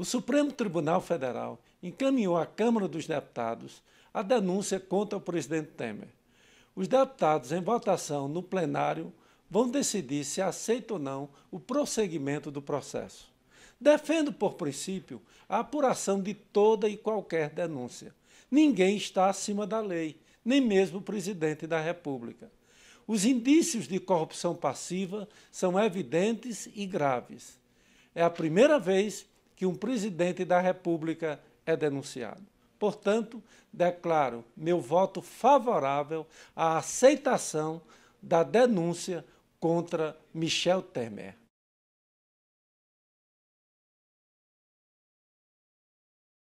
o Supremo Tribunal Federal encaminhou à Câmara dos Deputados a denúncia contra o presidente Temer. Os deputados, em votação no plenário, vão decidir se aceita ou não o prosseguimento do processo. Defendo, por princípio, a apuração de toda e qualquer denúncia. Ninguém está acima da lei, nem mesmo o presidente da República. Os indícios de corrupção passiva são evidentes e graves. É a primeira vez que um presidente da República é denunciado. Portanto, declaro meu voto favorável à aceitação da denúncia contra Michel Temer.